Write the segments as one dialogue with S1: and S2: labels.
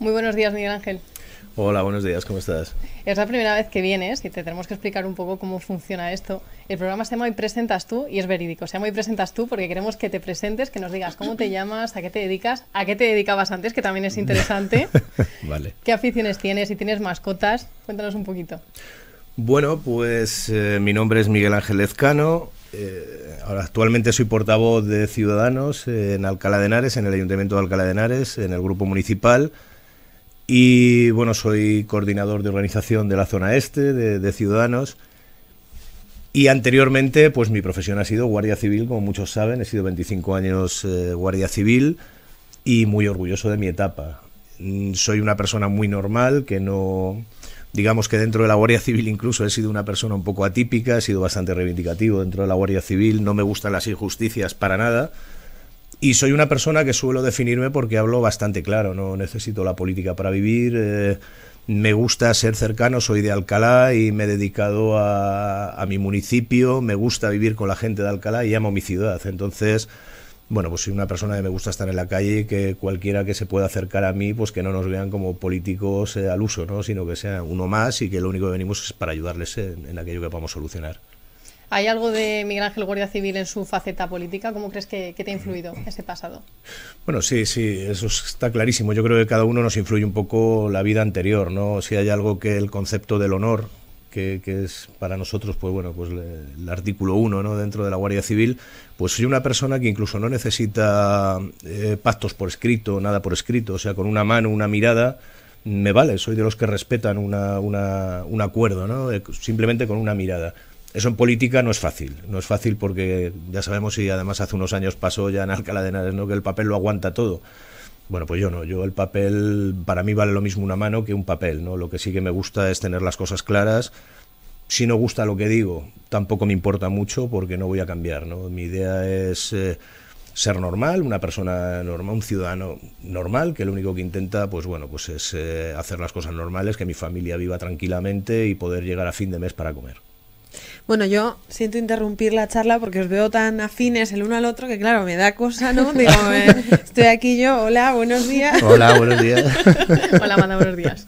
S1: Muy buenos días, Miguel Ángel. Hola, buenos días, ¿cómo estás? Es la primera vez que vienes y te tenemos que explicar un poco cómo funciona esto. El programa se llama Hoy Presentas Tú y es verídico. Se llama Hoy Presentas Tú porque queremos que te presentes, que nos digas cómo te llamas, a qué te dedicas, a qué te dedicabas antes, que también es interesante. vale. ¿Qué aficiones tienes? y tienes mascotas, cuéntanos un poquito.
S2: Bueno, pues eh, mi nombre es Miguel Ángel Lezcano. Eh, ahora actualmente soy portavoz de Ciudadanos en Alcalá de Henares, en el Ayuntamiento de Alcalá de Henares, en el Grupo Municipal y bueno, soy coordinador de organización de la zona este, de, Ciudadanos. Y anteriormente, pues mi profesión ha sido guardia civil, como muchos saben, he sido 25 años eh, guardia civil y muy orgulloso de mi etapa. Mm, soy una persona muy normal, que no, digamos que dentro de la Guardia Civil incluso he sido una persona un poco atípica, he sido bastante reivindicativo dentro de la Guardia Civil, no me gustan las injusticias para nada, y soy una persona que suelo definirme porque hablo bastante claro, no necesito la política para vivir. Eh, me gusta ser cercano, soy de Alcalá y me he dedicado a, mi municipio, me gusta vivir con la gente de Alcalá y amo mi ciudad. Entonces, bueno, pues soy una persona que me gusta estar en la calle y que cualquiera que se pueda acercar a mí, pues que no nos vean como políticos eh, al uso, ¿no? sino que sea uno más y que lo único que venimos es para ayudarles en, en aquello que podamos solucionar.
S1: ¿Hay algo de Miguel Ángel Guardia Civil en su faceta política? ¿Cómo crees que, te ha influido ese pasado?
S2: Bueno, sí, sí, eso está clarísimo. Yo creo que cada uno nos influye un poco la vida anterior, ¿no? Si hay algo que el concepto del honor, que, es para nosotros, pues bueno, pues el artículo 1 ¿no? dentro de la Guardia Civil, pues soy una persona que incluso no necesita eh, pactos por escrito, nada por escrito, o sea, con una mano, una mirada, me vale, soy de los que respetan una, un acuerdo, ¿no? Eh, simplemente con una mirada. Eso en política no es fácil, no es fácil porque ya sabemos y además hace unos años pasó ya en Alcalá de Henares, ¿no? que el papel lo aguanta todo. Bueno, pues yo no, yo el papel, para mí vale lo mismo una mano que un papel, ¿no? Lo que sí que me gusta es tener las cosas claras. Si no gusta lo que digo, tampoco me importa mucho porque no voy a cambiar, ¿no? Mi idea es eh, ser normal, una persona normal, un ciudadano normal, que lo único que intenta, pues bueno, pues es eh, hacer las cosas normales, que mi familia viva tranquilamente y poder llegar a fin de mes para comer.
S3: Bueno, yo siento interrumpir la charla porque os veo tan afines el uno al otro que claro, me da cosa, ¿no? Digo, eh, estoy aquí yo, hola, buenos días. Hola, buenos días. hola, Amanda, buenos días.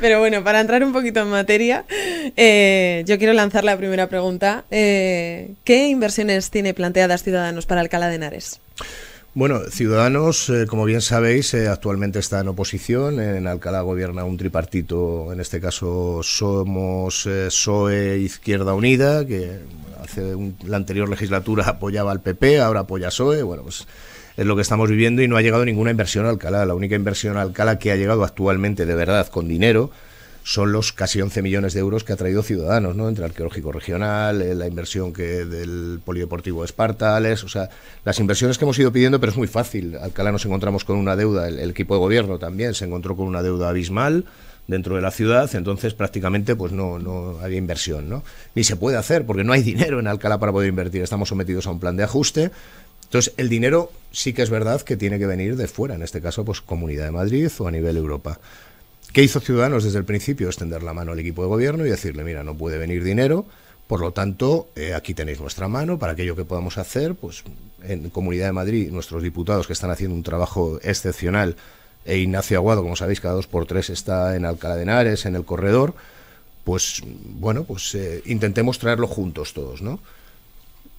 S3: Pero bueno, para entrar un poquito en materia, eh, yo quiero lanzar la primera pregunta. Eh, ¿Qué inversiones tiene planteadas Ciudadanos para Alcalá de Henares?
S2: Bueno, Ciudadanos, eh, como bien sabéis, eh, actualmente está en oposición. En Alcalá gobierna un tripartito, en este caso somos eh, SOE Izquierda Unida, que hace la anterior legislatura apoyaba al PP, ahora apoya a PSOE. Bueno, pues es lo que estamos viviendo y no ha llegado ninguna inversión a Alcalá. La única inversión a Alcalá que ha llegado actualmente de verdad con dinero son los casi 11 millones de euros que ha traído Ciudadanos, ¿no? Entre arqueológico regional, eh, la inversión que del polideportivo de Esparta, o sea, las inversiones que hemos ido pidiendo, pero es muy fácil. Alcalá nos encontramos con una deuda, el, equipo de gobierno también se encontró con una deuda abismal dentro de la ciudad, entonces prácticamente pues no, no había inversión, ¿no? Ni se puede hacer porque no hay dinero en Alcalá para poder invertir, estamos sometidos a un plan de ajuste. Entonces, el dinero sí que es verdad que tiene que venir de fuera, en este caso pues Comunidad de Madrid o a nivel Europa. ¿Qué hizo Ciudadanos desde el principio? Extender la mano al equipo de gobierno y decirle, mira, no puede venir dinero, por lo tanto, eh, aquí tenéis nuestra mano para aquello que podamos hacer. Pues en Comunidad de Madrid, nuestros diputados que están haciendo un trabajo excepcional, e Ignacio Aguado, como sabéis, cada dos por tres está en Alcalá de Henares, en el corredor, pues bueno, pues eh, intentemos traerlo juntos todos, ¿no?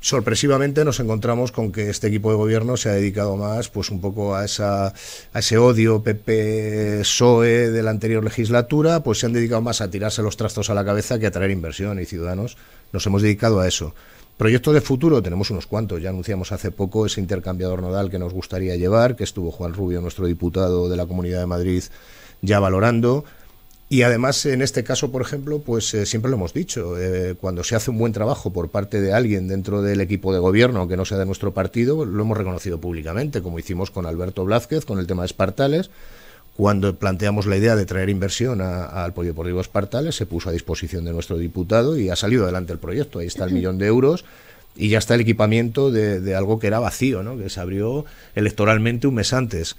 S2: sorpresivamente nos encontramos con que este equipo de gobierno se ha dedicado más pues un poco a, esa, a ese odio PP-PSOE de la anterior legislatura, pues se han dedicado más a tirarse los trastos a la cabeza que a traer inversión y ciudadanos. Nos hemos dedicado a eso. Proyectos de futuro tenemos unos cuantos. Ya anunciamos hace poco ese intercambiador nodal que nos gustaría llevar, que estuvo Juan Rubio, nuestro diputado de la Comunidad de Madrid, ya valorando. Y además, en este caso, por ejemplo, pues eh, siempre lo hemos dicho, eh, cuando se hace un buen trabajo por parte de alguien dentro del equipo de gobierno aunque no sea de nuestro partido, lo hemos reconocido públicamente, como hicimos con Alberto Blázquez, con el tema de Espartales. Cuando planteamos la idea de traer inversión al Polideportivo Espartales, se puso a disposición de nuestro diputado y ha salido adelante el proyecto. Ahí está el millón de euros y ya está el equipamiento de, de algo que era vacío, ¿no? que se abrió electoralmente un mes antes.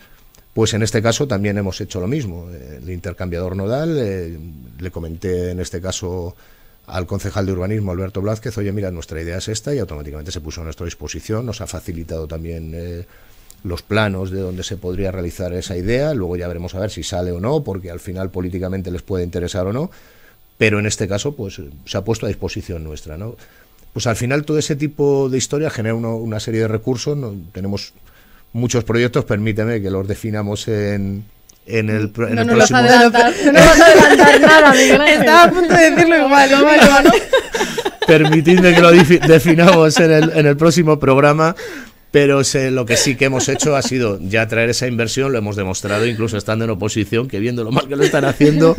S2: Pues en este caso también hemos hecho lo mismo. El intercambiador nodal, eh, le comenté en este caso al concejal de urbanismo, Alberto Blázquez, oye, mira, nuestra idea es esta y automáticamente se puso a nuestra disposición, nos ha facilitado también eh, los planos de donde se podría realizar esa idea, luego ya veremos a ver si sale o no, porque al final políticamente les puede interesar o no, pero en este caso pues se ha puesto a disposición nuestra, Pues al final todo ese tipo de historia genera una serie de recursos, tenemos muchos proyectos, permíteme que los definamos en, el, próximo. programa. no vamos a
S1: adelantar nada, Estaba a punto de decirlo igual,
S2: Permitidme que lo definamos en el, próximo programa. Pero lo que sí que hemos hecho ha sido ya traer esa inversión, lo hemos demostrado incluso estando en oposición, que viendo lo mal que lo están haciendo,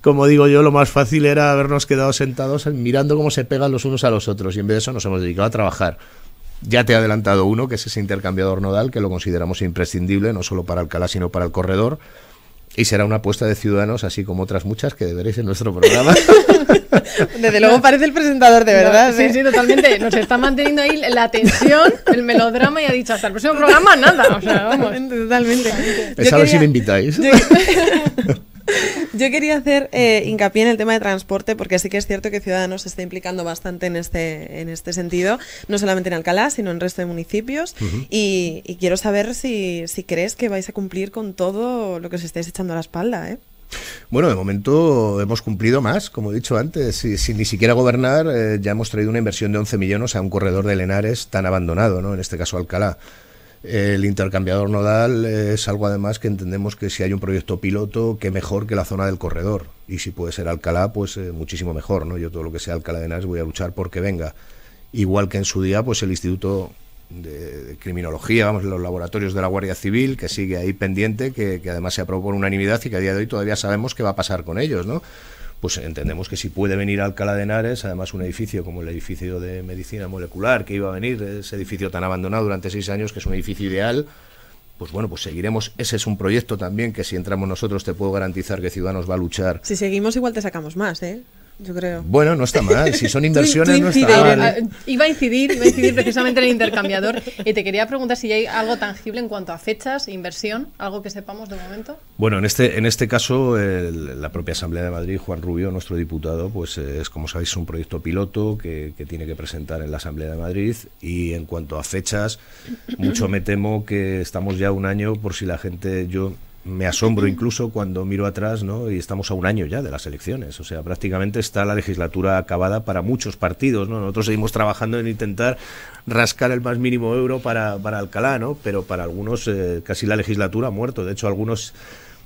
S2: como digo yo, lo más fácil era habernos quedado sentados mirando cómo se pegan los unos a los otros y en vez de eso nos hemos dedicado a trabajar. Ya te he adelantado uno, que es ese intercambiador nodal, que lo consideramos imprescindible, no solo para Alcalá, sino para el corredor. Y será una apuesta de ciudadanos, así como otras muchas que deberéis en nuestro programa.
S3: Desde luego parece el presentador de verdad. sí, ¿eh? sí, totalmente.
S1: Nos está manteniendo ahí la tensión, el melodrama y ha dicho hasta el próximo programa nada. O sea, vamos. Totalmente. totalmente. a si
S2: me invitáis.
S3: Yo quería hacer eh, hincapié en el tema de transporte porque sí que es cierto que Ciudadanos se está implicando bastante en este, en este sentido, no solamente en Alcalá, sino en el resto de municipios. y, quiero saber si, si crees que vais a cumplir con todo lo que os estáis echando a la espalda. ¿eh?
S2: Bueno, de momento hemos cumplido más, como he dicho antes. Sin, ni siquiera gobernar, eh, ya hemos traído una inversión de 11 millones a un corredor de Lenares tan abandonado, ¿no? en este caso Alcalá. El intercambiador nodal es algo además que entendemos que si hay un proyecto piloto, que mejor que la zona del corredor. Y si puede ser Alcalá, pues eh, muchísimo mejor. ¿no? Yo todo lo que sea Alcalá de Henares voy a luchar porque venga. Igual que en su día, pues el Instituto de Criminología, vamos, los laboratorios de la Guardia Civil, que sigue ahí pendiente, que, que además se aprobó por unanimidad y que a día de hoy todavía sabemos qué va a pasar con ellos. ¿no? pues entendemos que si puede venir Alcalá de Henares, además un edificio como el edificio de medicina molecular que iba a venir, ese edificio tan abandonado durante seis años, que es un edificio ideal, pues bueno, pues seguiremos. Ese es un proyecto también que si entramos nosotros te puedo garantizar que Ciudadanos va a luchar.
S3: Si seguimos igual te sacamos más, ¿eh?
S1: yo creo.
S2: Bueno, no está mal, si son inversiones no está mal.
S1: Iba a incidir, iba a incidir precisamente en el intercambiador y eh, te quería preguntar si hay algo tangible en cuanto a fechas, inversión, algo que sepamos de momento.
S2: Bueno, en este, en este caso la propia Asamblea de Madrid, Juan Rubio, nuestro diputado, pues eh, es como sabéis un proyecto piloto que, que tiene que presentar en la Asamblea de Madrid y en cuanto a fechas, mucho me temo que estamos ya un año por si la gente, yo me asombro incluso cuando miro atrás, ¿no? Y estamos a un año ya de las elecciones, o sea, prácticamente está la legislatura acabada para muchos partidos, Nosotros seguimos trabajando en intentar rascar el más mínimo euro para, para Alcalá, ¿no? Pero para algunos eh, casi la legislatura ha muerto, de hecho algunos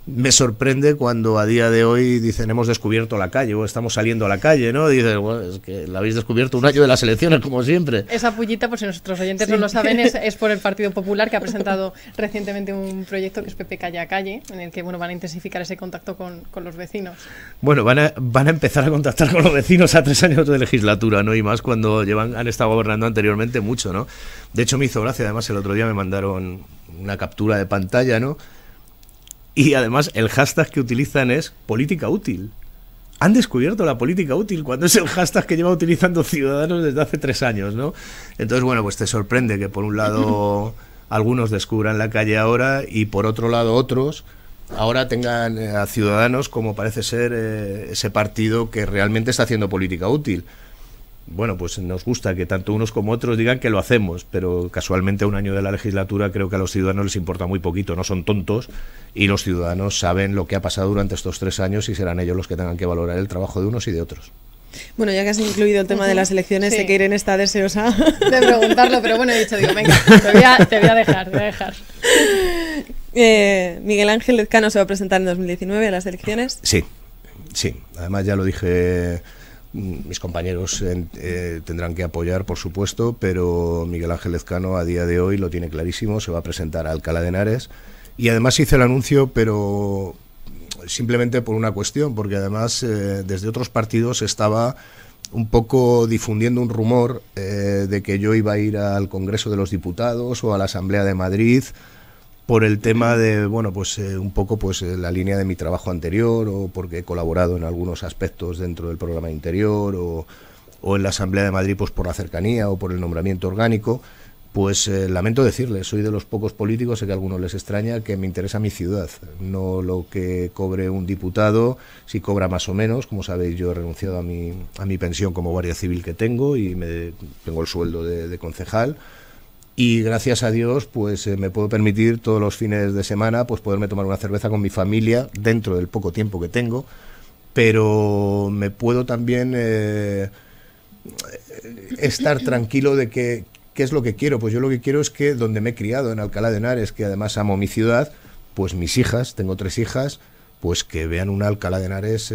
S2: me sorprende cuando a día de hoy dicen hemos descubierto la calle o estamos saliendo a la calle, ¿no? Dicen, es que la habéis descubierto un año de las elecciones, como siempre.
S1: Esa pullita, por si nuestros oyentes no lo saben, es, por el Partido Popular que ha presentado recientemente un proyecto que es Pepe Calle a Calle, en el que bueno, van a intensificar ese contacto con, los vecinos.
S2: Bueno, van a, van a empezar a contactar con los vecinos a tres años de legislatura, ¿no? Y más cuando llevan, han estado gobernando anteriormente mucho, ¿no? De hecho, me hizo gracia, además, el otro día me mandaron una captura de pantalla, ¿no? Y además el hashtag que utilizan es política útil. Han descubierto la política útil cuando es el hashtag que lleva utilizando Ciudadanos desde hace tres años, ¿no? Entonces, bueno, pues te sorprende que por un lado algunos descubran la calle ahora y por otro lado otros ahora tengan eh, a Ciudadanos como parece ser eh, ese partido que realmente está haciendo política útil bueno, pues nos gusta que tanto unos como otros digan que lo hacemos, pero casualmente a un año de la legislatura creo que a los ciudadanos les importa muy poquito, no son tontos y los ciudadanos saben lo que ha pasado durante estos tres años y serán ellos los que tengan que valorar el trabajo de unos y de otros.
S3: Bueno, ya que has incluido el tema de las elecciones, sé que Irene está deseosa de preguntarlo, pero bueno, he dicho,
S1: digo, venga, te voy a, dejar, te voy a dejar.
S3: Eh, Miguel Ángel Lezcano se va a presentar en 2019 a las elecciones.
S2: Sí, sí. Además ya lo dije mis compañeros eh, tendrán que apoyar, por supuesto, pero Miguel Ángel Ezcano a día de hoy lo tiene clarísimo, se va a presentar a Alcalá de Henares. Y además hice el anuncio, pero simplemente por una cuestión, porque además eh, desde otros partidos estaba un poco difundiendo un rumor eh, de que yo iba a ir al Congreso de los Diputados o a la Asamblea de Madrid por el tema de, bueno, pues eh, un poco pues eh, la línea de mi trabajo anterior o porque he colaborado en algunos aspectos dentro del programa interior o, en la Asamblea de Madrid pues por la cercanía o por el nombramiento orgánico, pues eh, lamento decirles, soy de los pocos políticos, sé que a algunos les extraña, que me interesa mi ciudad, no lo que cobre un diputado, si cobra más o menos, como sabéis yo he renunciado a mi, a mi pensión como guardia civil que tengo y me, tengo el sueldo de concejal y gracias a Dios pues eh, me puedo permitir todos los fines de semana pues poderme tomar una cerveza con mi familia dentro del poco tiempo que tengo pero me puedo también eh, eh, estar tranquilo de que qué es lo que quiero pues yo lo que quiero es que donde me he criado en Alcalá de Henares que además amo mi ciudad pues mis hijas tengo tres hijas pues que vean una Alcalá de Henares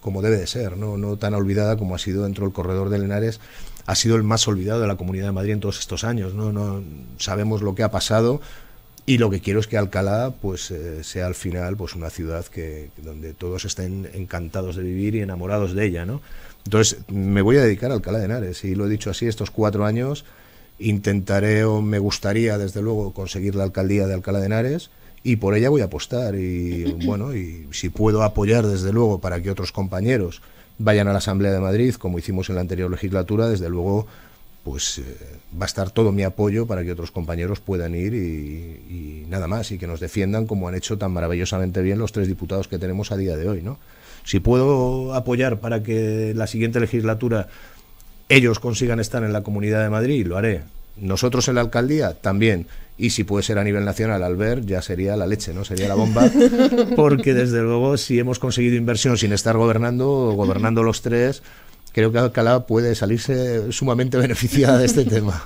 S2: como debe de ser, ¿no? no tan olvidada como ha sido dentro del corredor de Henares ha sido el más olvidado de la Comunidad de Madrid en todos estos años. No, no sabemos lo que ha pasado y lo que quiero es que Alcalá pues eh, sea al final pues una ciudad que donde todos estén encantados de vivir y enamorados de ella, ¿no? Entonces me voy a dedicar a Alcalá de Henares y lo he dicho así estos cuatro años intentaré o me gustaría desde luego conseguir la alcaldía de Alcalá de Henares y por ella voy a apostar y bueno y si puedo apoyar desde luego para que otros compañeros vayan a la Asamblea de Madrid, como hicimos en la anterior legislatura, desde luego pues eh, va a estar todo mi apoyo para que otros compañeros puedan ir y, nada más, y que nos defiendan como han hecho tan maravillosamente bien los tres diputados que tenemos a día de hoy. ¿no? Si puedo apoyar para que la siguiente legislatura ellos consigan estar en la Comunidad de Madrid, lo haré. Nosotros en la alcaldía también. Y si puede ser a nivel nacional al ver, ya sería la leche, ¿no? Sería la bomba.
S1: Porque
S2: desde luego, si hemos conseguido inversión sin estar gobernando, gobernando los tres, creo que Alcalá puede salirse sumamente beneficiada de este tema.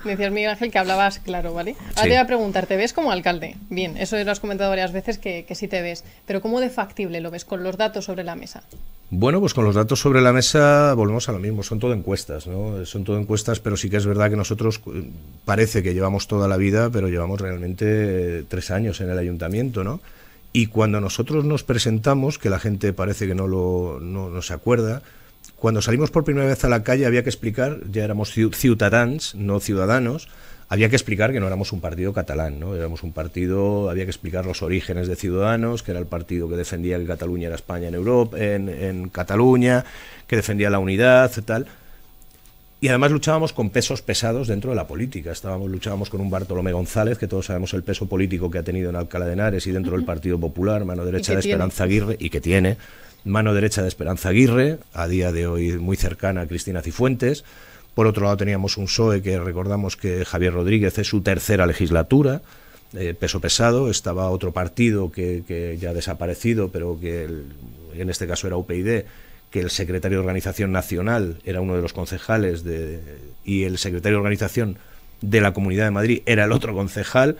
S1: Me Decías, Miguel Ángel, que hablabas claro, ¿vale? Ahora te voy a preguntar, ¿te ves como alcalde? Bien, eso lo has comentado varias veces que, que sí te ves, pero ¿cómo de factible lo ves con los datos sobre la mesa?
S2: Bueno, pues con los datos sobre la mesa volvemos a lo mismo, son todo encuestas, ¿no? Son todo encuestas, pero sí que es verdad que nosotros eh, parece que llevamos toda la vida, pero llevamos realmente eh, tres años en el ayuntamiento, ¿no? Y cuando nosotros nos presentamos, que la gente parece que no, lo, no, no se acuerda, cuando salimos por primera vez a la calle había que explicar, ya éramos ciudadanos, no ciudadanos, había que explicar que no éramos un partido catalán, ¿no? Éramos un partido, había que explicar los orígenes de Ciudadanos, que era el partido que defendía que Cataluña era España en Europa, en, Cataluña, que defendía la unidad, tal. Y además luchábamos con pesos pesados dentro de la política. Estábamos, luchábamos con un Bartolomé González, que todos sabemos el peso político que ha tenido en Alcalá de Henares y dentro del Partido Popular, mano derecha de Esperanza Aguirre, y que tiene mano derecha de Esperanza Aguirre, a día de hoy muy cercana a Cristina Cifuentes. Por otro lado teníamos un PSOE que recordamos que Javier Rodríguez es su tercera legislatura, eh, peso pesado, estaba otro partido que, ya ha desaparecido, pero que en este caso era UPyD, que el secretario de Organización Nacional era uno de los concejales de, y el secretario de Organización de la Comunidad de Madrid era el otro concejal,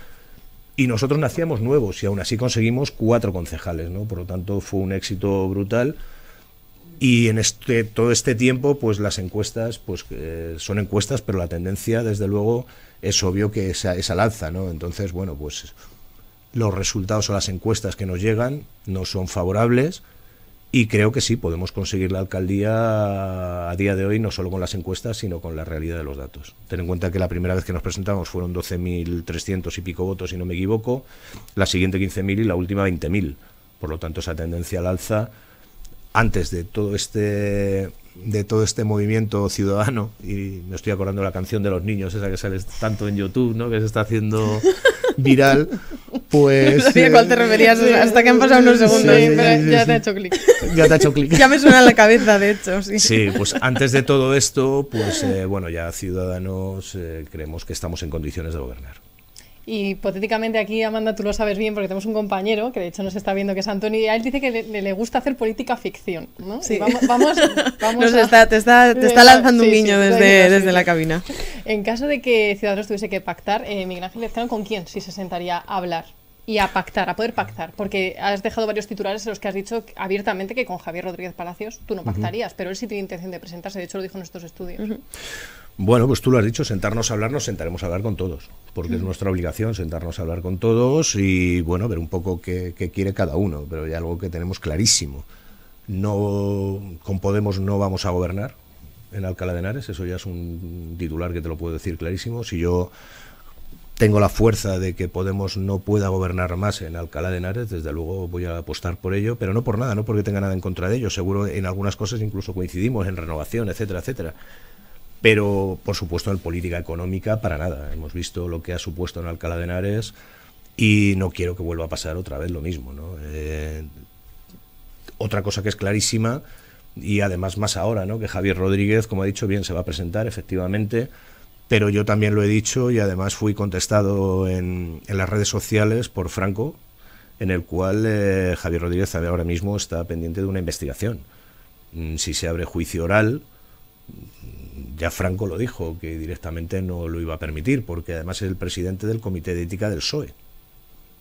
S2: y nosotros nacíamos nuevos y aún así conseguimos cuatro concejales, ¿no? Por lo tanto, fue un éxito brutal. Y en este, todo este tiempo, pues las encuestas, pues eh, son encuestas, pero la tendencia, desde luego, es obvio que esa lanza, ¿no? Entonces, bueno, pues los resultados o las encuestas que nos llegan no son favorables y creo que sí, podemos conseguir la alcaldía a día de hoy, no solo con las encuestas, sino con la realidad de los datos. Ten en cuenta que la primera vez que nos presentamos fueron 12.300 y pico votos, si no me equivoco, la siguiente 15.000 y la última 20.000. Por lo tanto, esa tendencia al alza, antes de todo este de todo este movimiento ciudadano, y me estoy acordando de la canción de los niños, esa que sale tanto en YouTube, ¿no? que se está haciendo viral, pues. No sabía cuál te eh,
S3: referías, hasta que han pasado unos segundos, y ya, te ha hecho clic. Ya me suena a la cabeza,
S1: de hecho, sí. pues antes de
S2: todo esto, pues eh, bueno, ya ciudadanos eh, creemos que estamos en condiciones de gobernar.
S1: Y hipotéticamente aquí, Amanda, tú lo sabes bien porque tenemos un compañero que de hecho nos está viendo que es Antonio y a él dice que le, gusta hacer política ficción. ¿no? Sí. Vamos,
S3: está, te, está, lanzando un guiño desde, la cabina.
S1: En caso de que Ciudadanos tuviese que pactar, eh, Miguel Ángel Lezcano, ¿con quién si se sentaría a hablar? y a pactar, a poder pactar, porque has dejado varios titulares en los que has dicho abiertamente que con Javier Rodríguez Palacios tú no pactarías, pero él sí tiene intención de presentarse, de hecho lo dijo en nuestros estudios.
S2: Bueno, pues tú lo has dicho, sentarnos a hablarnos, sentaremos a hablar con todos, porque es mm. nuestra obligación sentarnos a hablar con todos y, bueno, ver un poco qué, quiere cada uno, pero hay algo que tenemos clarísimo. No, con Podemos no vamos a gobernar en Alcalá de Henares, eso ya es un titular que te lo puedo decir clarísimo. Si yo tengo la fuerza de que Podemos no pueda gobernar más en Alcalá de Henares, desde luego voy a apostar por ello, pero no por nada, no porque tenga nada en contra de ello, seguro en algunas cosas incluso coincidimos en renovación, etcétera, etcétera pero, por supuesto, en política económica, para nada. Hemos visto lo que ha supuesto en Alcalá de Henares y no quiero que vuelva a pasar otra vez lo mismo. Eh, otra cosa que es clarísima, y además más ahora, ¿no? que Javier Rodríguez, como ha dicho, bien, se va a presentar, efectivamente, pero yo también lo he dicho y además fui contestado en, las redes sociales por Franco, en el cual eh, Javier Rodríguez ahora mismo está pendiente de una investigación. Mm, si se abre juicio oral, ya Franco lo dijo, que directamente no lo iba a permitir, porque además es el presidente del Comité de Ética del PSOE.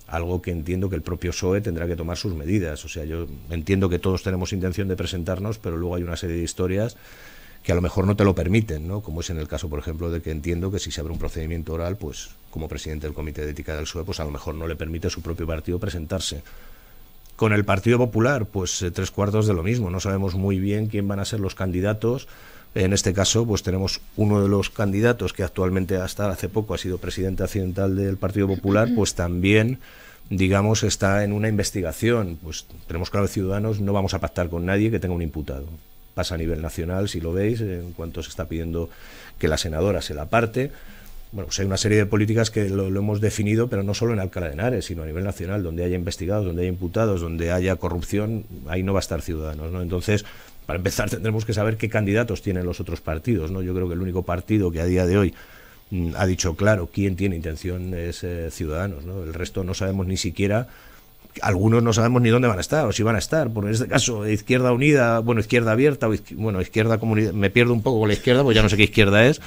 S2: Algo que entiendo que el propio PSOE tendrá que tomar sus medidas. O sea, yo entiendo que todos tenemos intención de presentarnos, pero luego hay una serie de historias que a lo mejor no te lo permiten, ¿no? Como es en el caso, por ejemplo, de que entiendo que si se abre un procedimiento oral, pues como presidente del Comité de Ética del SOE, pues a lo mejor no le permite a su propio partido presentarse. Con el Partido Popular, pues eh, tres cuartos de lo mismo. No sabemos muy bien quién van a ser los candidatos en este caso, pues tenemos uno de los candidatos que actualmente hasta hace poco ha sido presidente accidental del Partido Popular, pues también digamos, está en una investigación. Pues tenemos claro, ciudadanos, no vamos a pactar con nadie que tenga un imputado. Pasa a nivel nacional, si lo veis, en cuanto se está pidiendo que la senadora se la parte. Bueno, pues hay una serie de políticas que lo, hemos definido, pero no solo en Alcalá de Henares, sino a nivel nacional, donde haya investigados, donde haya imputados, donde haya corrupción, ahí no va a estar ciudadanos, ¿no? Entonces, para empezar tendremos que saber qué candidatos tienen los otros partidos. ¿no? Yo creo que el único partido que a día de hoy mm, ha dicho claro quién tiene intención es eh, Ciudadanos. El resto no sabemos ni siquiera algunos no sabemos ni dónde van a estar o si van a estar. en este caso, Izquierda Unida, bueno, Izquierda Abierta, o bueno, Izquierda Comunidad, me pierdo un poco con la izquierda, pues ya no sé qué izquierda es,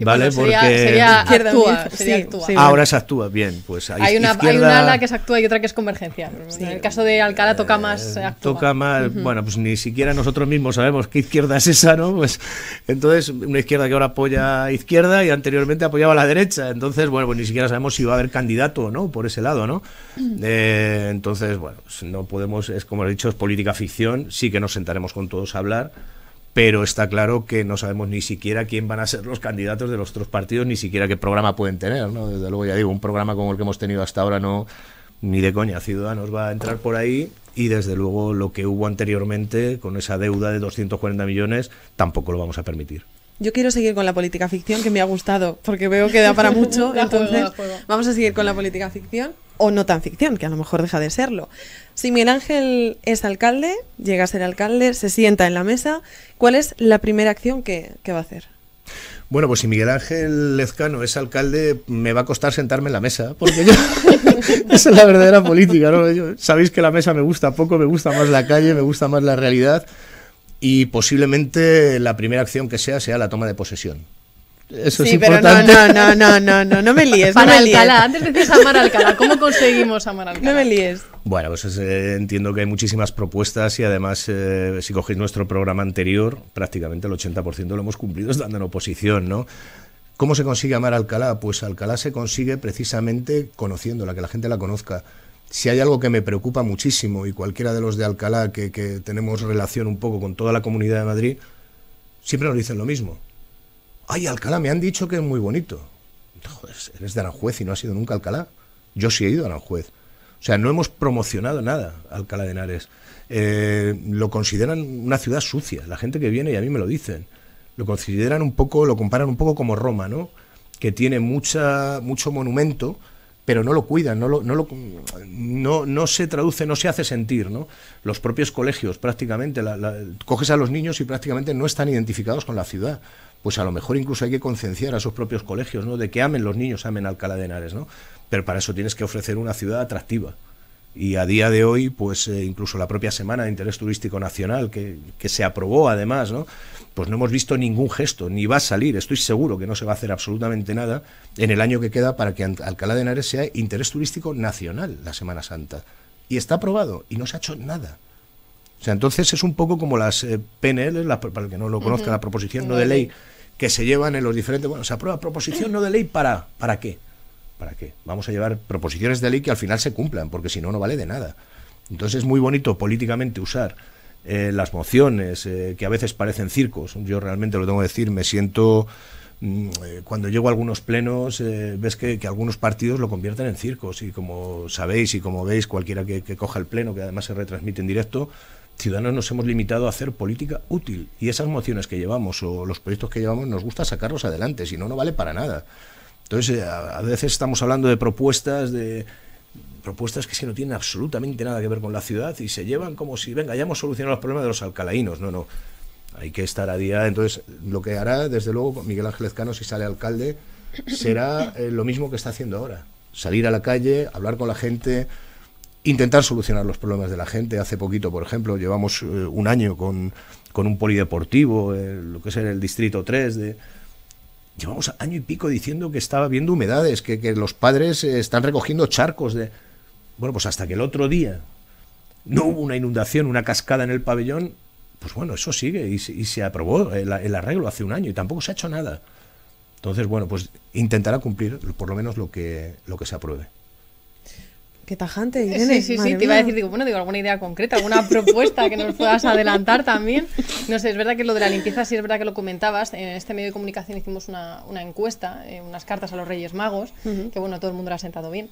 S2: ¿vale? sería,
S1: Porque. Ahora se
S2: actúa, bien, pues hay, una, hay una que
S1: se actúa y otra que es convergencia. En el caso de Alcalá toca eh, más. Eh,
S2: toca más, bueno, pues ni siquiera nosotros mismos sabemos qué izquierda es esa, ¿no? Pues entonces, una izquierda que ahora apoya izquierda y anteriormente apoyaba a la derecha. Entonces, bueno, pues ni siquiera sabemos si va a haber candidato o no por ese lado, ¿no? entonces, eh, entonces, bueno, no podemos, es como he dicho, es política ficción, sí que nos sentaremos con todos a hablar, pero está claro que no sabemos ni siquiera quién van a ser los candidatos de los otros partidos, ni siquiera qué programa pueden tener, Desde luego, ya digo, un programa como el que hemos tenido hasta ahora no, ni de coña, Ciudadanos va a entrar por ahí y desde luego lo que hubo anteriormente con esa deuda de 240 millones tampoco lo vamos a permitir.
S3: Yo quiero seguir con la política ficción que me ha gustado, porque veo que da para mucho. entonces, vamos a seguir con la política ficción o no tan ficción, que a lo mejor deja de serlo. Si Miguel Ángel es alcalde, llega a ser alcalde, se sienta en la mesa, ¿cuál es la primera acción que, que va a hacer?
S2: Bueno, pues si Miguel Ángel Lezcano es alcalde, me va a costar sentarme en la mesa, porque yo... esa es la verdadera política, ¿no? sabéis que la mesa me gusta poco, me gusta más la calle, me gusta más la realidad y posiblemente la primera acción que sea sea la toma de posesión. Eso sí, es pero importante. No, no,
S1: no, no, no, no, me líes. Para Alcalá, antes decías Amar Alcalá, ¿cómo conseguimos Amar Alcalá? No me
S3: líes.
S2: Bueno, pues eh, entiendo que hay muchísimas propuestas y además, eh, si cogéis nuestro programa anterior, prácticamente el 80% lo hemos cumplido estando en oposición, ¿no? ¿Cómo se consigue amar Alcalá? Pues Alcalá se consigue precisamente conociéndola, que la gente la conozca si hay algo que me preocupa muchísimo, y cualquiera de los de Alcalá que, tenemos relación un poco con toda la comunidad de Madrid, siempre nos dicen lo mismo. Ay, Alcalá, me han dicho que es muy bonito. Joder, eres de Aranjuez y no has ido nunca a Alcalá. Yo sí he ido a Aranjuez. O sea, no hemos promocionado nada Alcalá de Henares. Eh, lo consideran una ciudad sucia. La gente que viene y a mí me lo dicen. Lo consideran un poco, lo comparan un poco como Roma, ¿no? Que tiene mucha, mucho monumento, pero no lo cuidan, no, no, no, no, se traduce, no se hace sentir. ¿no? Los propios colegios prácticamente, coges a los niños y prácticamente no están identificados con la ciudad. Pues a lo mejor incluso hay que concienciar a sus propios colegios ¿no? de que amen los niños, amen Alcalá de Henares. ¿no? Pero para eso tienes que ofrecer una ciudad atractiva y a día de hoy, pues eh, incluso la propia Semana de Interés Turístico Nacional, que, que, se aprobó además, ¿no? pues no hemos visto ningún gesto, ni va a salir, estoy seguro que no se va a hacer absolutamente nada en el año que queda para que Alcalá de Henares sea interés turístico nacional la Semana Santa. Y está aprobado y no se ha hecho nada. O sea, entonces es un poco como las eh, PNL, para el que no lo conozca, la proposición no de ley, que se llevan en los diferentes... Bueno, se aprueba proposición no de ley para, ¿para qué? ¿Para qué? Vamos a llevar proposiciones de ley que al final se cumplan, porque si no, no vale de nada. Entonces es muy bonito políticamente usar eh, las mociones, eh, que a veces parecen circos. Yo realmente lo tengo que decir, me siento mm, eh, cuando llego a algunos plenos ves que, algunos partidos lo convierten en circos y como sabéis y como veis cualquiera que, que, coja el pleno que además se retransmite en directo Ciudadanos nos hemos limitado a hacer política útil y esas mociones que llevamos o los proyectos que llevamos nos gusta sacarlos adelante, si no, no vale para nada. Entonces, eh, a, veces estamos hablando de propuestas de propuestas que es no tienen absolutamente nada que ver con la ciudad y se llevan como si, venga, ya hemos solucionado los problemas de los alcalainos. No, no. Hay que estar a día. Entonces, lo que hará, desde luego, Miguel Ángel Cano, si sale alcalde, será eh, lo mismo que está haciendo ahora. Salir a la calle, hablar con la gente, intentar solucionar los problemas de la gente. Hace poquito, por ejemplo, llevamos eh, un año con, un polideportivo, lo que es en el Distrito 3 de, Llevamos año y pico diciendo que estaba habiendo humedades, que, los padres eh, están recogiendo charcos de... Bueno, pues hasta que el otro día no hubo una inundación, una cascada en el pabellón, pues bueno, eso sigue y se, y se aprobó el, arreglo hace un año y tampoco se ha hecho nada. Entonces, bueno, pues intentará cumplir por lo menos lo que, lo que se apruebe.
S3: Qué tajante, Irene. Sí, sí, sí, te iba a decir,
S1: digo, bueno, digo, alguna idea concreta, alguna propuesta que nos puedas adelantar también. No sé, es verdad que lo de la limpieza, sí es verdad que lo comentabas, en este medio de comunicación hicimos una, una encuesta, eh, unas cartas a los Reyes Magos, que bueno, todo el mundo lo ha sentado bien.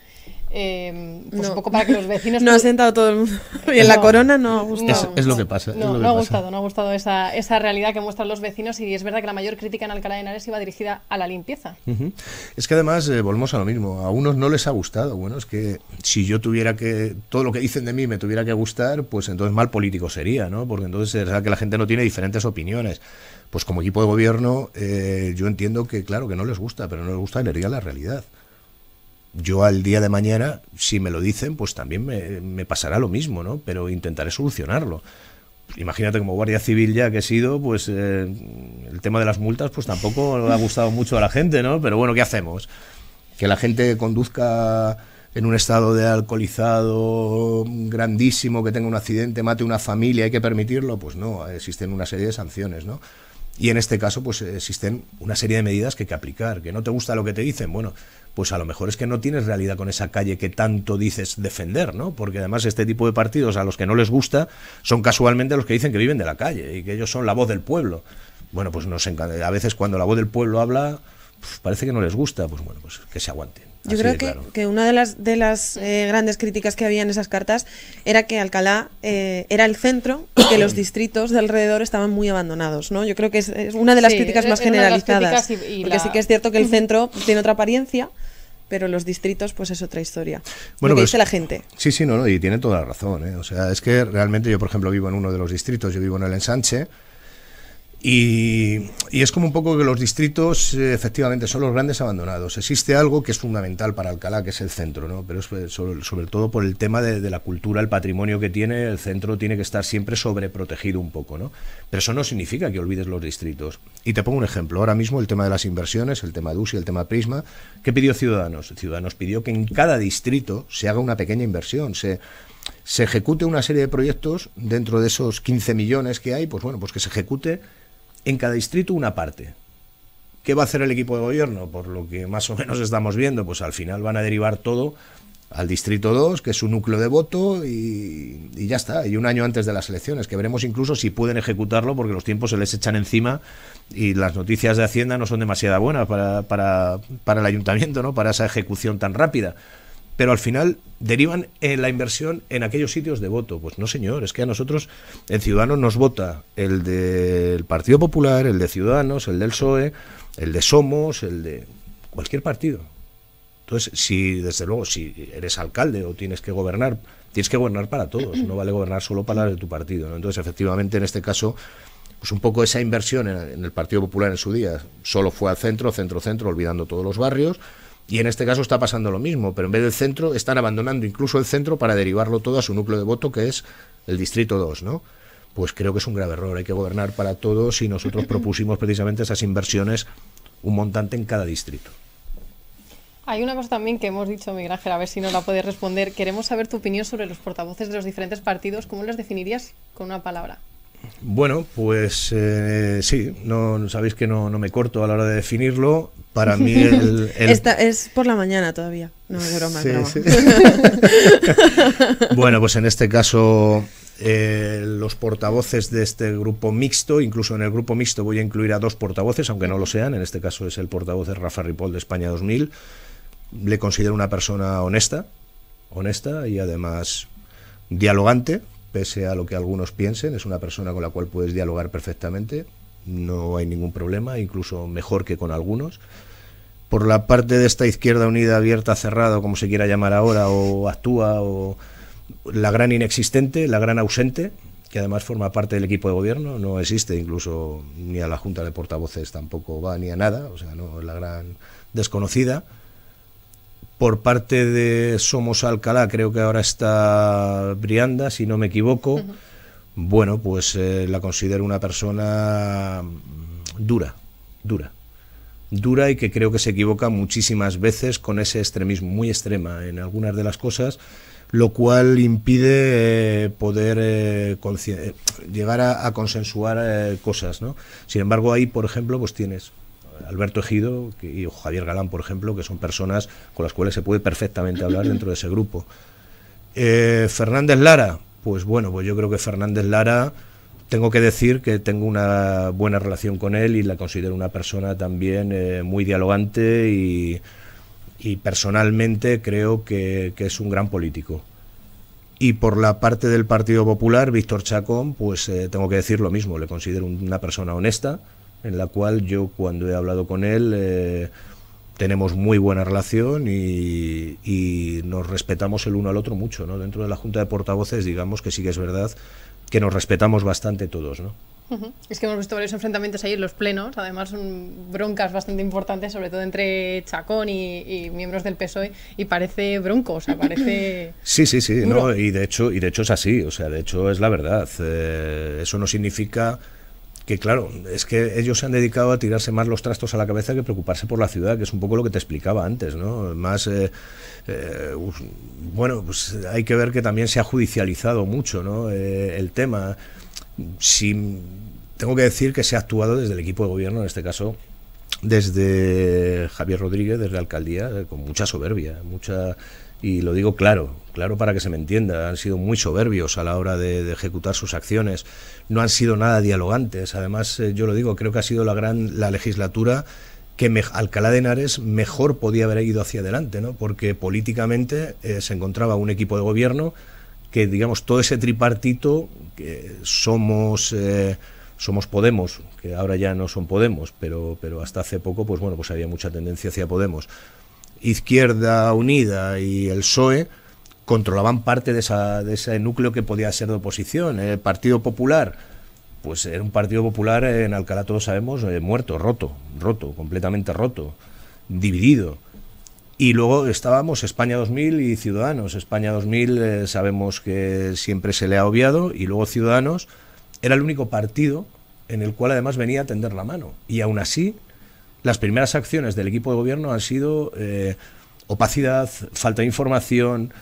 S1: Em, pues un poco para que los vecinos... no ha pues sentado
S3: todo el mundo. Y
S1: en la corona no ha
S2: gustado. Es, lo que pasa. No, no ha gustado,
S1: no ha gustado esa, esa, realidad que muestran los vecinos y es verdad que la mayor crítica en Alcalá de Henares iba dirigida a la limpieza.
S2: Es que además, eh, volvemos a lo mismo, a unos no les ha gustado. Bueno, es que si yo tuviera que, todo lo que dicen de mí me tuviera que gustar, pues entonces mal político sería, ¿no? Porque entonces es que la gente no tiene diferentes opiniones. Pues como equipo de gobierno, eh, yo entiendo que, claro, que no les gusta, pero no les gusta leer la realidad. Yo al día de mañana, si me lo dicen, pues también me, pasará lo mismo, ¿no? Pero intentaré solucionarlo imagínate como guardia civil ya que he sido, pues eh, el tema de las multas pues tampoco ha gustado mucho a la gente, ¿no? Pero bueno, ¿qué hacemos? Que la gente conduzca en un estado de alcoholizado grandísimo, que tenga un accidente, mate una familia, hay que permitirlo, pues no, existen una serie de sanciones, ¿no? Y en este caso, pues existen una serie de medidas que hay que aplicar. Que no te gusta lo que te dicen, bueno, pues a lo mejor es que no tienes realidad con esa calle que tanto dices defender, ¿no? Porque además este tipo de partidos a los que no les gusta son casualmente los que dicen que viven de la calle y que ellos son la voz del pueblo. Bueno, pues nos A veces cuando la voz del pueblo habla, parece que no les gusta, pues bueno, pues que se aguanten.
S3: Yo creo que, que, una de las, de las eh, grandes críticas que había en esas cartas era que Alcalá eh, era el centro y que los distritos de alrededor estaban muy abandonados. ¿no? Yo creo que es, una de las críticas más generalizadas. porque sí que es cierto que el centro tiene otra apariencia, pero los distritos pues es otra historia. Bueno, lo que pues dice es, la gente.
S2: Sí, sí, no, no, y tiene toda la razón. ¿eh? O sea, es que realmente yo, por ejemplo, vivo en uno de los distritos, yo vivo en el Ensanche y, es como un poco que los distritos eh, efectivamente son los grandes abandonados. Existe algo que es fundamental para Alcalá, que es el centro, ¿no? pero pues, sobre, todo por el tema de, la cultura, el patrimonio que tiene, el centro tiene que estar siempre sobreprotegido un poco. ¿no? Pero eso no significa que olvides los distritos. Y te pongo un ejemplo. Ahora mismo el tema de las inversiones, el tema DUS y el tema Prisma, ¿qué pidió Ciudadanos? Ciudadanos pidió que en cada distrito se haga una pequeña inversión, se ejecute una serie de proyectos dentro de esos 15 millones que hay, pues bueno, pues que se ejecute en cada distrito una parte. ¿Qué va a hacer el equipo de gobierno? Por lo que más o menos estamos viendo, pues al final van a derivar todo al distrito 2, que es su núcleo de voto, y, ya está, y un año antes de las elecciones, que veremos incluso si pueden ejecutarlo, porque los tiempos se les echan encima y las noticias de Hacienda no son demasiado buenas para, para el ayuntamiento, ¿no? para esa ejecución tan rápida pero al final derivan en eh, la inversión en aquellos sitios de voto. Pues no, señor, es que a nosotros el ciudadano nos vota el del Partido Popular, el de Ciudadanos, el del PSOE, el de Somos, el de cualquier partido. Entonces, si desde luego, si eres alcalde o tienes que gobernar, tienes que gobernar para todos, no vale gobernar solo para la de tu partido. Entonces, efectivamente, en este caso, pues un poco esa inversión en el Partido Popular en su día solo fue al centro, centro, centro, olvidando todos los barrios y en este caso está pasando lo mismo, pero en vez del centro están abandonando incluso el centro para derivarlo todo a su núcleo de voto, que es el Distrito 2, ¿no? Pues creo que es un grave error, hay que gobernar para todos y nosotros propusimos precisamente esas inversiones, un montante en cada distrito.
S1: Hay una cosa también que hemos dicho, Miguel Ángel, a ver si nos la puedes responder. Queremos saber tu opinión sobre los portavoces de los diferentes partidos, ¿cómo los definirías con una palabra?
S2: Bueno, pues eh, sí, no, sabéis que no, me corto a la hora de definirlo. Para mí el...
S3: es por la mañana todavía, no es broma.
S2: bueno, pues en este caso eh, los portavoces de este grupo mixto, incluso en el grupo mixto voy a incluir a dos portavoces, aunque no lo sean, en este caso es el portavoz de Rafa Ripoll de España 2000. Le considero una persona honesta, honesta y además dialogante, pese a lo que algunos piensen, es una persona con la cual puedes dialogar perfectamente, no hay ningún problema, incluso mejor que con algunos. Por la parte de esta izquierda unida, abierta, cerrada, como se quiera llamar ahora, o actúa, o la gran inexistente, la gran ausente, que además forma parte del equipo de gobierno, no existe incluso ni a la Junta de Portavoces tampoco va, ni a nada, o sea, no, es la gran desconocida por parte de Somos Alcalá, creo que ahora está Brianda, si no me equivoco, bueno, pues eh, la considero una persona dura, dura, dura y que creo que se equivoca muchísimas veces con ese extremismo, muy extrema en algunas de las cosas, lo cual impide eh, poder eh, llegar a, a consensuar cosas, ¿no? Sin embargo, ahí, por ejemplo, pues tienes Alberto Ejido y Javier Galán, por ejemplo, que son personas con las cuales se puede perfectamente hablar dentro de ese grupo. Eh, Fernández Lara, pues bueno, pues yo creo que Fernández Lara, tengo que decir que tengo una buena relación con él y la considero una persona también eh, muy dialogante y, personalmente creo que, es un gran político. Y por la parte del Partido Popular, Víctor Chacón, pues eh, tengo que decir lo mismo, le considero una persona honesta, en la cual yo cuando he hablado con él eh, tenemos muy buena relación y, nos respetamos el uno al otro mucho. ¿no? Dentro de la Junta de Portavoces, digamos que sí que es verdad que nos respetamos bastante todos. ¿no?
S1: Es que hemos visto varios enfrentamientos ahí en los plenos, además son mm, broncas bastante importantes, sobre todo entre Chacón y, miembros del PSOE, y parece bronco, o sea, parece...
S2: Sí, sí, sí, no, y, de hecho, y de hecho es así, o sea, de hecho es la verdad. Eh, eso no significa que claro, es que ellos se han dedicado a tirarse más los trastos a la cabeza que preocuparse por la ciudad, que es un poco lo que te explicaba antes, ¿no? Más, eh, eh, bueno, pues hay que ver que también se ha judicializado mucho, ¿no? Eh, el tema, si tengo que decir que se ha actuado desde el equipo de gobierno, en este caso, desde Javier Rodríguez, desde la alcaldía, con mucha soberbia, mucha y lo digo claro, claro para que se me entienda, han sido muy soberbios a la hora de, ejecutar sus acciones, no han sido nada dialogantes, además eh, yo lo digo, creo que ha sido la gran la legislatura que Alcalá de Henares mejor podía haber ido hacia adelante, ¿no? Porque políticamente eh, se encontraba un equipo de gobierno que digamos todo ese tripartito que somos eh, somos Podemos, que ahora ya no son Podemos, pero pero hasta hace poco pues bueno, pues había mucha tendencia hacia Podemos. Izquierda Unida y el PSOE controlaban parte de, ese núcleo que podía ser de oposición. El Partido Popular, pues era un Partido Popular en Alcalá, todos sabemos, eh, muerto, roto, roto, completamente roto, dividido. Y luego estábamos España 2000 y Ciudadanos. España 2000 eh, sabemos que siempre se le ha obviado y luego Ciudadanos era el único partido en el cual además venía a tender la mano. Y aún así, las primeras acciones del equipo de gobierno han sido eh, opacidad, falta de información,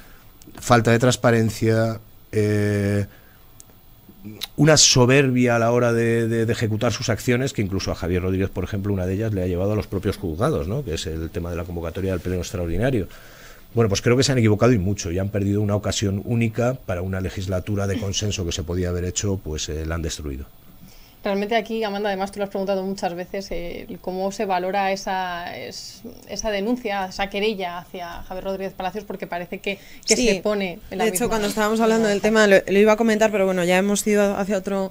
S2: falta de transparencia, eh, una soberbia a la hora de, ejecutar sus acciones, que incluso a Javier Rodríguez, por ejemplo, una de ellas le ha llevado a los propios juzgados, ¿no? que es el tema de la convocatoria del pleno extraordinario. Bueno, pues creo que se han equivocado y mucho, y han perdido una ocasión única para una legislatura de consenso que se podía haber hecho, pues eh, la han destruido.
S1: Realmente aquí, Amanda, además tú lo has preguntado muchas veces, cómo se valora esa, esa denuncia, esa querella hacia Javier Rodríguez Palacios, porque parece que, que se pone... En la de hecho, cuando estábamos hablando del
S3: tema, lo, iba a comentar, pero bueno, ya hemos ido hacia otro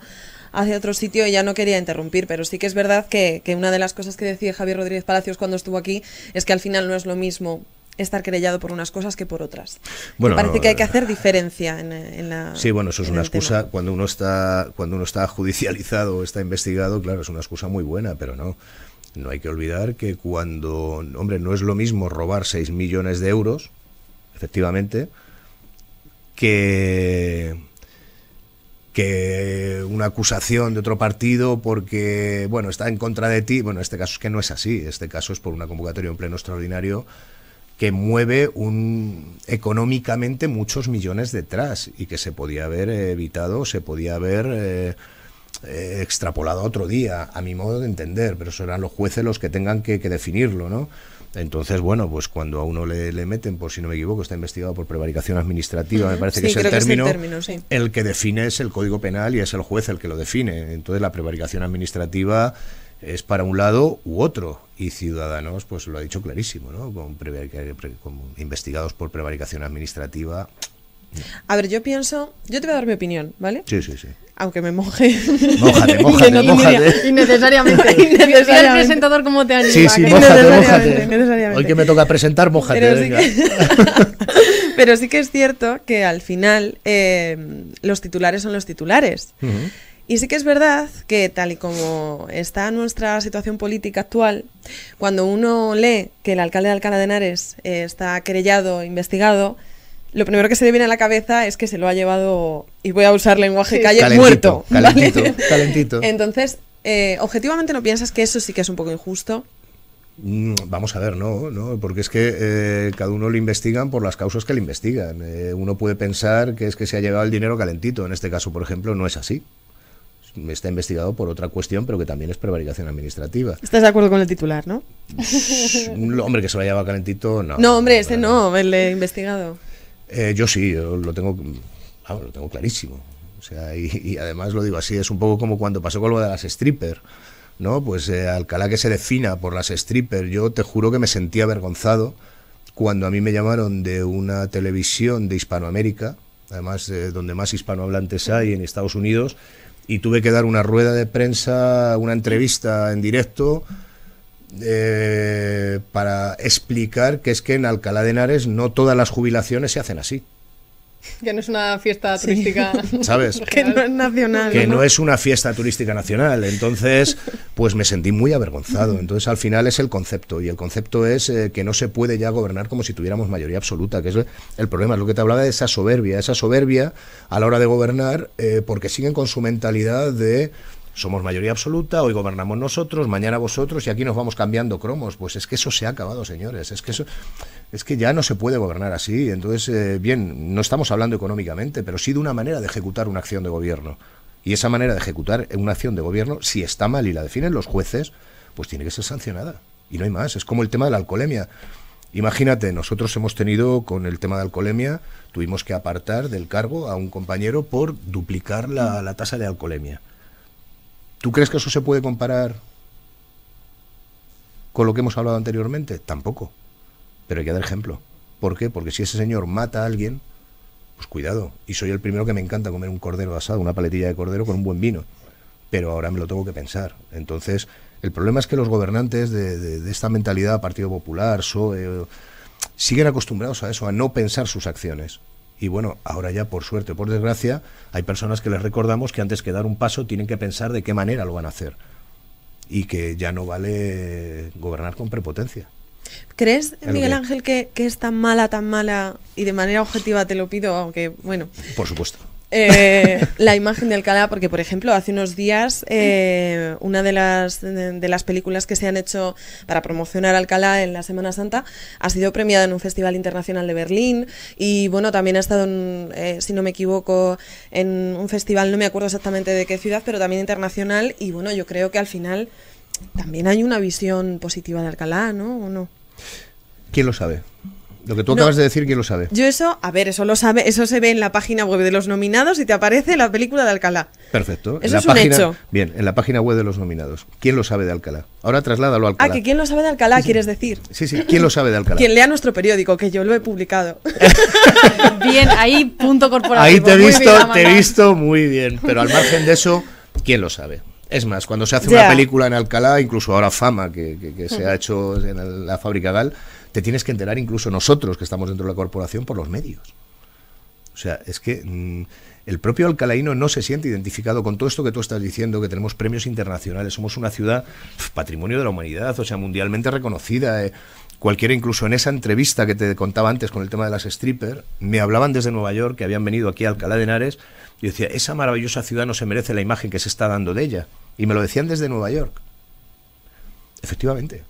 S3: hacia otro sitio y ya no quería interrumpir, pero sí que es verdad que, que una de las cosas que decía Javier Rodríguez Palacios cuando estuvo aquí es que al final no es lo mismo estar querellado por unas cosas que por otras. parece que hay que eh, hacer diferencia eh, en, la. Sí,
S2: bueno, eso es una excusa cuando uno está cuando uno está judicializado o está investigado, claro, es una excusa muy buena, pero no. No hay que olvidar que cuando, hombre, no es lo mismo robar 6 millones de euros, efectivamente, que que una acusación de otro partido porque, bueno, está en contra de ti. Bueno, este caso es que no es así. Este caso es por una convocatoria en pleno extraordinario que mueve un, económicamente muchos millones detrás y que se podía haber evitado, se podía haber eh, eh, extrapolado otro día, a mi modo de entender, pero serán los jueces los que tengan que, definirlo, ¿no? Entonces, bueno, pues cuando a uno le, meten, por pues si no me equivoco, está investigado por prevaricación administrativa, me parece que, es el, término, el el que define es el Código Penal y es el juez el que lo define. Entonces, la prevaricación administrativa es para un lado u otro. Y Ciudadanos, pues lo ha dicho clarísimo, ¿no? Con, investigados por prevaricación administrativa.
S3: A ver, yo pienso, yo te voy a dar mi opinión, ¿vale? Sí, sí, sí. Aunque me moje. Mójate, mójate, Innecesariamente. innecesariamente. el presentador como te anima. Sí, sí, mójate, mójate. Hoy
S2: que me toca presentar, mójate. Pero, Sí, que...
S3: Pero sí que, es cierto que al final eh, los titulares son los titulares. Y sí que es verdad que tal y como está nuestra situación política actual, cuando uno lee que el alcalde de Alcalá de Henares eh, está querellado, investigado, lo primero que se le viene a la cabeza es que se lo ha llevado, y voy a usar lenguaje calle, muerto. Calentito, calentito. Entonces, eh, objetivamente no piensas que eso sí que es un poco injusto.
S2: Mm, vamos a ver, no, no porque es que eh, cada uno lo investigan por las causas que le investigan. uno puede pensar que es que se ha llevado el dinero calentito. En este caso, por ejemplo, no es así está investigado por otra cuestión, pero que también es prevaricación administrativa.
S3: ¿Estás de acuerdo con el titular, no?
S2: Un hombre que se lo va calentito, no. No, hombre,
S3: ese no, el investigado.
S2: Eh, yo sí, lo tengo, lo tengo clarísimo. O sea, y, además lo digo así, es un poco como cuando pasó con lo de las stripper. ¿no? Pues eh, Alcalá que se defina por las strippers, yo te juro que me sentía avergonzado cuando a mí me llamaron de una televisión de Hispanoamérica, además eh, donde más hispanohablantes hay en Estados Unidos, y tuve que dar una rueda de prensa, una entrevista en directo eh, para explicar que es que en Alcalá de Henares no todas las jubilaciones se hacen así.
S1: Que no es una fiesta turística. ¿Sabes? que no es nacional. Que ¿no?
S2: es una fiesta turística nacional. Entonces, pues me sentí muy avergonzado. Entonces, al final es el concepto. Y el concepto es eh, que no se puede ya gobernar como si tuviéramos mayoría absoluta, que es el problema. Es lo que te hablaba de esa soberbia. Esa soberbia a la hora de gobernar, eh, porque siguen con su mentalidad de somos mayoría absoluta, hoy gobernamos nosotros, mañana vosotros y aquí nos vamos cambiando cromos. Pues es que eso se ha acabado, señores. Es que eso es que ya no se puede gobernar así. Entonces, eh, bien, no estamos hablando económicamente, pero sí de una manera de ejecutar una acción de gobierno. Y esa manera de ejecutar una acción de gobierno, si está mal y la definen los jueces, pues tiene que ser sancionada. Y no hay más. Es como el tema de la alcoholemia. Imagínate, nosotros hemos tenido con el tema de alcoholemia, tuvimos que apartar del cargo a un compañero por duplicar la, la tasa de alcoholemia. ¿Tú crees que eso se puede comparar con lo que hemos hablado anteriormente? Tampoco pero hay que dar ejemplo. ¿Por qué? Porque si ese señor mata a alguien, pues cuidado. Y soy el primero que me encanta comer un cordero asado, una paletilla de cordero con un buen vino. Pero ahora me lo tengo que pensar. Entonces, el problema es que los gobernantes de, esta mentalidad, Partido Popular, siguen acostumbrados a eso, a no pensar sus acciones. Y bueno, ahora ya por suerte o por desgracia, hay personas que les recordamos que antes que dar un paso tienen que pensar de qué manera lo van a hacer. Y que ya no vale gobernar con prepotencia.
S3: ¿Crees, Miguel Ángel, que, es tan mala, tan mala, y de manera objetiva te lo pido, aunque, bueno... Por supuesto. Eh, la imagen de Alcalá, porque, por ejemplo, hace unos días eh, una de las, de, las películas que se han hecho para promocionar Alcalá en la Semana Santa ha sido premiada en un festival internacional de Berlín y, bueno, también ha estado, eh, si no me equivoco, en un festival, no me acuerdo exactamente de qué ciudad, pero también internacional y, bueno, yo creo que al final... También hay una visión positiva de Alcalá, ¿no? ¿O no?
S2: quién lo sabe? Lo que tú acabas de decir, ¿quién lo sabe?
S3: Yo eso, a ver, eso lo sabe, eso se ve en la página web de los nominados y te aparece la película de Alcalá.
S2: Perfecto. Eso es un hecho. Bien, en la página web de los nominados. ¿Quién lo sabe de Alcalá? Ahora trasládalo al Alcalá. Ah, que quién
S3: lo sabe de Alcalá, quieres decir.
S2: Sí, sí, ¿quién lo sabe de Alcalá? Quien
S3: lea nuestro periódico, que yo lo he publicado.
S1: bien, ahí punto corporativo. Ahí te he visto, te he visto
S2: muy bien. Pero al margen de eso, ¿quién lo sabe? Es más, cuando se hace una película en Alcalá, incluso ahora Fama, que, se ha hecho en la fábrica Gal, te tienes que enterar incluso nosotros que estamos dentro de la corporación por los medios. O sea, es que mm, el propio alcalaíno no se siente identificado con todo esto que tú estás diciendo, que tenemos premios internacionales, somos una ciudad patrimonio de la humanidad, o sea, mundialmente reconocida. Eh. Cualquiera, incluso en esa entrevista que te contaba antes con el tema de las strippers, me hablaban desde Nueva York que habían venido aquí a Alcalá de Henares y decía, esa maravillosa ciudad no se merece la imagen que se está dando de ella. Y me lo decían desde Nueva York. Efectivamente.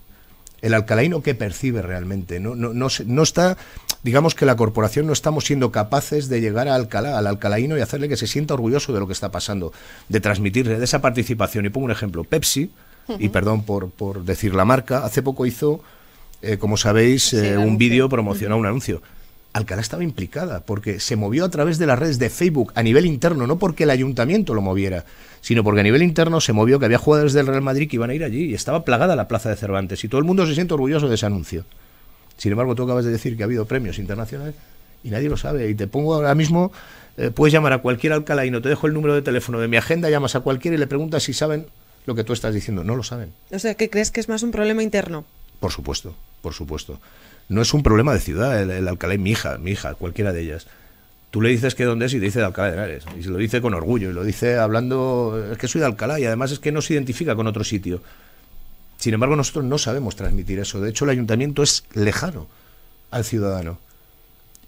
S2: El alcalaino que percibe realmente. No, no, no, no está, digamos que la corporación no estamos siendo capaces de llegar al Alcalá, al alcalaino y hacerle que se sienta orgulloso de lo que está pasando, de transmitirle de esa participación. Y pongo un ejemplo, Pepsi, y perdón por, por decir la marca, hace poco hizo eh, como sabéis, un vídeo promocionado, un anuncio. Alcalá estaba implicada, porque se movió a través de las redes de Facebook a nivel interno, no porque el ayuntamiento lo moviera, sino porque a nivel interno se movió que había jugadores del Real Madrid que iban a ir allí y estaba plagada la plaza de Cervantes y todo el mundo se siente orgulloso de ese anuncio. Sin embargo, tú acabas de decir que ha habido premios internacionales y nadie lo sabe. Y te pongo ahora mismo, eh, puedes llamar a cualquier alcalá y no te dejo el número de teléfono de mi agenda, llamas a cualquiera y le preguntas si saben lo que tú estás diciendo. No lo saben.
S3: O sea, que crees que es más un problema interno.
S2: Por supuesto, por supuesto. No es un problema de ciudad, el, alcalde mi hija, mi hija, cualquiera de ellas. Tú le dices que dónde es y te dice de Alcalá de Henares. Y se lo dice con orgullo, y lo dice hablando, es que soy de Alcalá y además es que no se identifica con otro sitio. Sin embargo, nosotros no sabemos transmitir eso. De hecho, el ayuntamiento es lejano al ciudadano.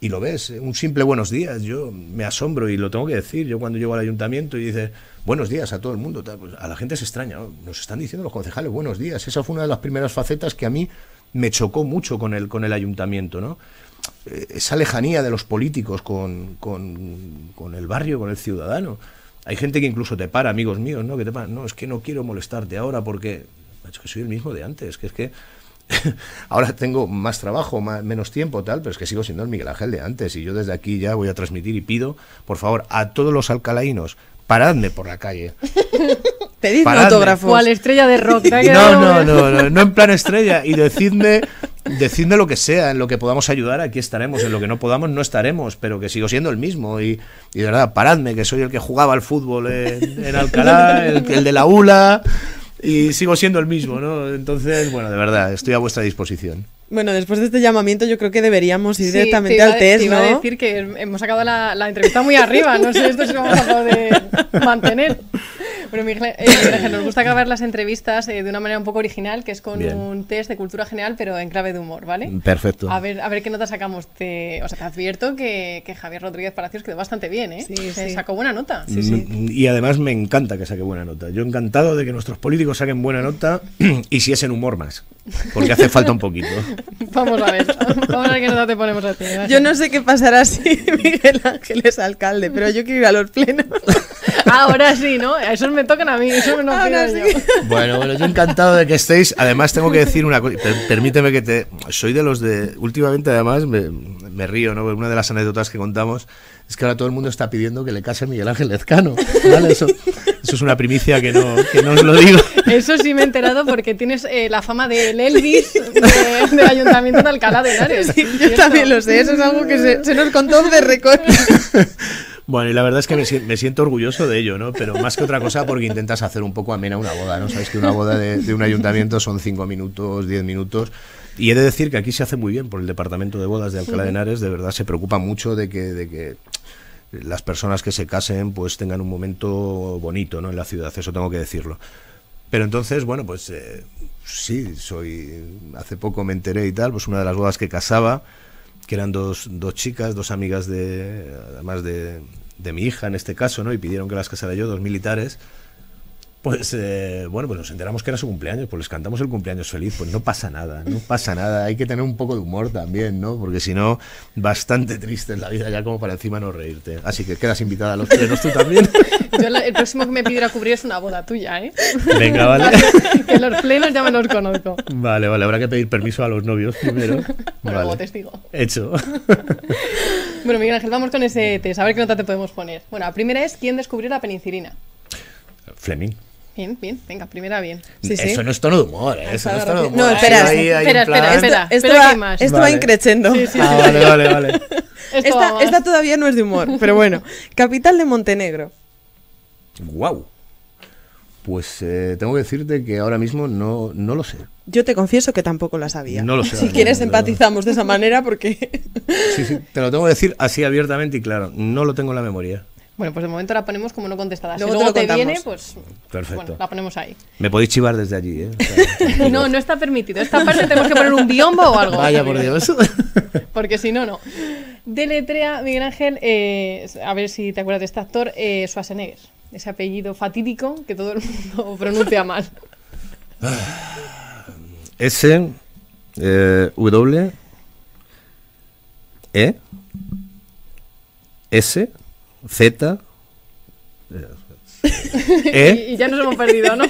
S2: Y lo ves, eh, un simple buenos días. Yo me asombro y lo tengo que decir. Yo cuando llego al ayuntamiento y dice... buenos días a todo el mundo, pues a la gente se extraña. Nos están diciendo los concejales buenos días. Esa fue una de las primeras facetas que a mí me chocó mucho con el, con el ayuntamiento, ¿no? Eh, esa lejanía de los políticos con, el barrio, con el ciudadano. Hay gente que incluso te para, amigos míos, ¿no? Que te para, no, es que no quiero molestarte ahora porque, Es que soy el mismo de antes, que es que ahora tengo más trabajo, menos tiempo, tal, pero es que sigo siendo el Miguel Ángel de antes y yo desde aquí ya voy a transmitir y pido, por favor, a todos los alcalainos, paradme por la calle.
S1: estrella de rock. No, no, no,
S2: no, en plan estrella. Y decidme lo que sea, en lo que podamos ayudar, aquí estaremos, en lo que no podamos no estaremos, pero que sigo siendo el mismo y, de verdad, paradme, que soy el que jugaba al fútbol en, Alcalá, el, de la ULA y sigo siendo el mismo, ¿no? Entonces, bueno, de verdad, estoy a vuestra disposición.
S3: Bueno, después de este llamamiento yo creo que deberíamos ir directamente al test, te iba a decir
S1: que hemos sacado la, entrevista muy arriba, no sé esto si vamos a poder mantener. Bueno, Miguel, eh, nos gusta acabar las entrevistas eh, de una manera un poco original, que es con un test de cultura general, pero en clave de humor, ¿vale? Perfecto. A ver, a ver qué nota sacamos. Te, o sea, te advierto que, Javier Rodríguez Palacios quedó bastante bien, ¿eh? Sí, sacó buena nota. Sí,
S2: mm, Y además me encanta que saque buena nota. Yo encantado de que nuestros políticos saquen buena nota y si es en humor más, porque hace falta un poquito.
S1: Vamos a ver,
S3: vamos a ver qué nota te ponemos a ti. Yo no sé qué pasará si Miguel Ángel es alcalde, pero yo quiero ir
S1: a los plenos. Ahora sí, ¿no? Eso me tocan a mí, eso me
S2: Bueno, bueno, yo encantado de que estéis. Además, tengo que decir una cosa. Permíteme que te. Soy de los de. Últimamente, además, me, río, ¿no? Una de las anécdotas que contamos es que ahora todo el mundo está pidiendo que le case Miguel Ángel Lezcano. ¿vale? Eso, eso, es una primicia que no, que no os lo digo.
S1: Eso sí me he enterado porque tienes eh, la fama del Elvis del Ayuntamiento de Alcalá de Henares. yo también lo sé, eso es algo que se, nos contó de récord.
S2: Bueno, y la verdad es que me, siento orgulloso de ello, ¿no? Pero más que otra cosa porque intentas hacer un poco amena una boda, ¿no? Sabes que una boda de, un ayuntamiento son cinco minutos, diez minutos. Y he de decir que aquí se hace muy bien por el departamento de bodas de Alcalá de Henares, de verdad se preocupa mucho de que, de que las personas que se casen pues tengan un momento bonito, ¿no? En la ciudad, eso tengo que decirlo. Pero entonces, bueno, pues eh, sí, soy hace poco me enteré y tal, pues una de las bodas que casaba que eran dos, dos chicas, dos amigas de, además de, de mi hija en este caso, ¿no? Y pidieron que las casara yo, dos militares, pues eh, bueno, pues nos enteramos que era su cumpleaños, pues les cantamos el cumpleaños feliz, pues no pasa nada, no pasa nada, hay que tener un poco de humor también, ¿no? Porque si no, bastante triste en la vida ya como para encima no reírte. Así que quedas invitada a los plenos tú también.
S1: Yo el próximo que me pidiera cubrir es una boda tuya, ¿eh? Venga, vale. que los plenos ya me los conozco.
S2: Vale, vale, habrá que pedir permiso a los novios primero. Bueno, vale. testigo. Hecho.
S1: bueno, Miguel Ángel, vamos con ese test, a ver qué nota te podemos poner. Bueno, la primera es, ¿quién descubrió la penicilina? Fleming. Bien, bien, venga, primera bien. eso no es tono de humor, ah, no es espera, espera, espera, espera, Esto, va, esto va increciendo.
S3: Ah, vale, vale, vale. esta, todavía no es de humor, pero bueno. Capital de Montenegro.
S2: Guau. Pues eh, tengo que decirte que ahora mismo no, no lo sé.
S3: Yo te confieso que tampoco la sabía. No lo sé. Si quieres, empatizamos de esa manera
S1: porque.
S2: sí, sí, te lo tengo que decir así abiertamente y claro. No lo tengo en la memoria.
S1: Bueno, pues de momento la ponemos como no contestada. Luego si luego te, viene, pues Perfecto. la ponemos ahí.
S2: Me podéis chivar desde allí, ¿eh?
S1: no, no está permitido. Esta parte tenemos que poner un biombo o algo. Vaya por Dios. Porque si no, no. Deletrea, Miguel Ángel, eh, a ver si te acuerdas de este actor, eh, Schwarzenegger. Ese apellido fatídico que todo el mundo pronuncia mal.
S2: S, eh, W, E, S, Z. Eh,
S1: e, y ya nos hemos perdido, ¿no?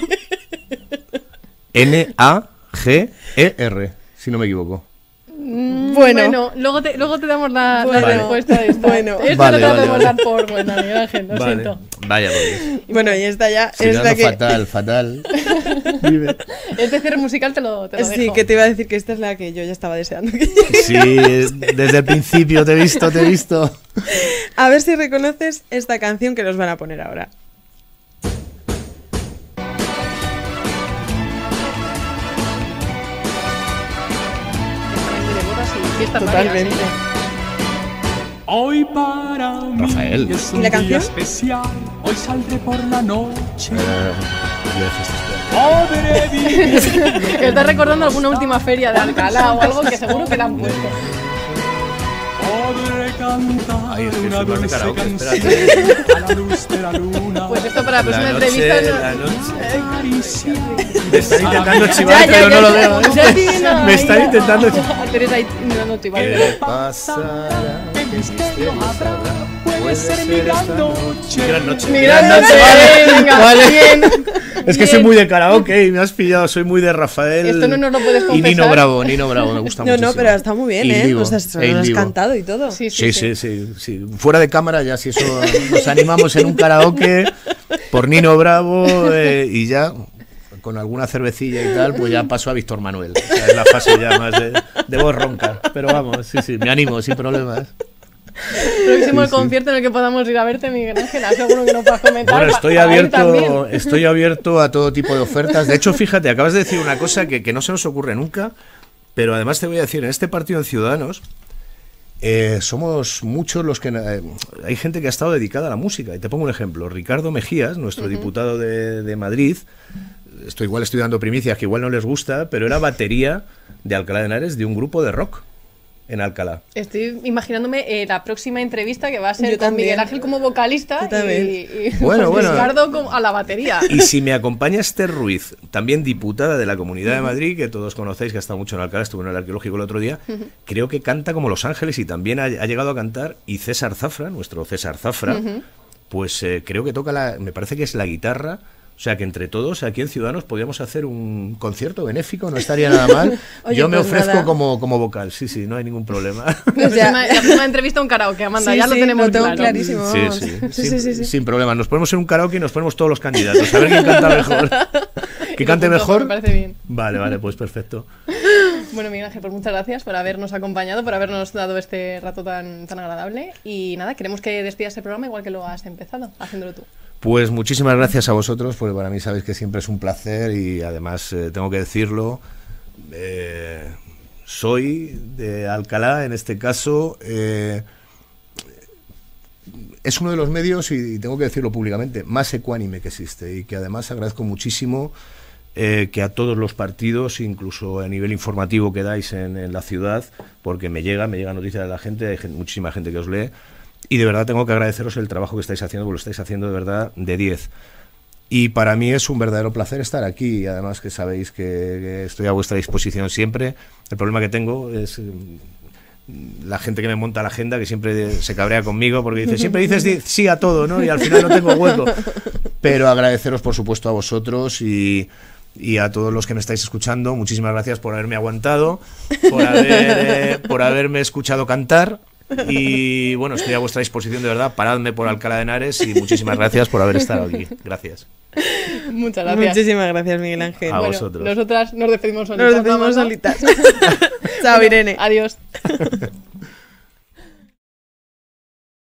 S2: N, A, G, E, R, si no me equivoco.
S1: Mm, bueno, luego, te, luego te damos la, la respuesta de esto. Bueno, esto lo no te vale, vale. dar por buena, imagen, lo siento.
S2: Vaya, pues.
S1: Bueno, y esta ya. Si esta
S2: fatal, fatal.
S3: El Este cierre musical te lo, te Sí, que te iba a decir que esta es la que yo ya estaba deseando. sí, eh,
S2: desde el principio te he visto, te he visto.
S3: A ver si reconoces esta canción que nos van a poner ahora.
S1: Totalmente. Hoy para Rafael. ¿Y la canción?
S3: especial. Hoy saldré por la noche. Eh,
S1: que vivir! Está recordando alguna última feria de Alcalá o algo que seguro que la han puesto. canta. cantar
S2: Ay, es que una dulce karaoke, a
S1: la luz de la luna. Pues esto para la próxima noche, entrevista. No... Me está intentando ah, chivar, pero no lo veo. ¿eh? Me está intentando chivar. Teresa, no, no, chivar. ¿Qué
S2: pasará? ¿Qué misterio habrá? puede, ser, ser, gran noche. gran noche. Bien, es que soy muy de karaoke y me has pillado. Soy muy de Rafael. Y Nino Bravo, Nino Bravo, me gusta mucho. No, no, pero está muy bien, ¿eh? lo has cantado
S3: y todo. Sí sí
S2: sí, sí Fuera de cámara, ya si eso nos animamos en un karaoke por Nino Bravo eh, y ya con alguna cervecilla y tal, pues ya paso a Víctor Manuel. es la fase ya más de, de voz ronca. Pero vamos, sí, sí, me animo, sin problemas.
S1: Próximo concierto en el que podamos ir a verte, Miguel Ángel, ah, seguro que no a comentar. Bueno, estoy abierto, estoy
S2: abierto a todo tipo de ofertas. De hecho, fíjate, acabas de decir una cosa que, no se nos ocurre nunca, pero además te voy a decir, en este partido de Ciudadanos, eh, somos muchos los que... Eh, hay gente que ha estado dedicada a la música. Y te pongo un ejemplo. Ricardo Mejías, nuestro diputado de, Madrid, estoy igual estoy dando primicias que igual no les gusta, pero era batería de Alcalá de Henares de un grupo de rock en Alcalá.
S1: Estoy imaginándome eh, la próxima entrevista que va a ser con Miguel Ángel como vocalista y, y, pues, a la batería. Y
S2: si me acompaña Esther Ruiz, también diputada de la Comunidad de Madrid, que todos conocéis, que ha estado mucho en Alcalá, estuvo en el arqueológico el otro día, creo que canta como Los Ángeles y también ha, llegado a cantar. Y César Zafra, nuestro César Zafra, pues eh, creo que toca la, me parece que es la guitarra o sea que entre todos aquí en Ciudadanos podríamos hacer un concierto benéfico, no estaría nada mal. Yo me pues ofrezco como, como vocal, sí, sí, no hay ningún problema.
S1: la, sea, entrevista a un karaoke, Amanda, ya lo tenemos todo clarísimo. Sí, sin, sí,
S2: sin, problema, nos ponemos en un karaoke y nos ponemos todos los candidatos, a ver quién canta mejor.
S1: ¿Que cante mejor? Me parece bien.
S2: Vale, vale, pues perfecto.
S1: Bueno, Miguel Ángel, pues muchas gracias por habernos acompañado, por habernos dado este rato tan, tan agradable. Y nada, queremos que despidas el programa igual que lo has empezado, haciéndolo tú.
S2: Pues muchísimas gracias a vosotros, porque para mí sabéis que siempre es un placer y además eh, tengo que decirlo. Eh, soy de Alcalá, en este caso. Eh, es uno de los medios, y tengo que decirlo públicamente, más ecuánime que existe y que además agradezco muchísimo que a todos los partidos, incluso a nivel informativo que dais en, la ciudad, porque me llega, me llega noticia de la gente, hay muchísima gente que os lee, y de verdad tengo que agradeceros el trabajo que estáis haciendo, porque lo estáis haciendo de verdad de 10. Y para mí es un verdadero placer estar aquí. Y además que sabéis que estoy a vuestra disposición siempre. El problema que tengo es mm, la gente que me monta la agenda, que siempre se cabrea conmigo porque dice, siempre dices sí a todo, ¿no? Y al final
S1: no tengo hueco.
S2: Pero agradeceros, por supuesto, a vosotros y, a todos los que me estáis escuchando. Muchísimas gracias por haberme aguantado,
S1: por eh,
S2: haberme escuchado cantar. Y bueno, estoy a vuestra disposición de verdad. Paradme por Alcalá de Henares y muchísimas gracias por haber estado aquí. Gracias.
S1: Muchas gracias. Muchísimas gracias, Miguel Ángel. A vosotros. Nosotras nos despedimos solitas. Nos despedimos solitas. Chao, Irene. Adiós.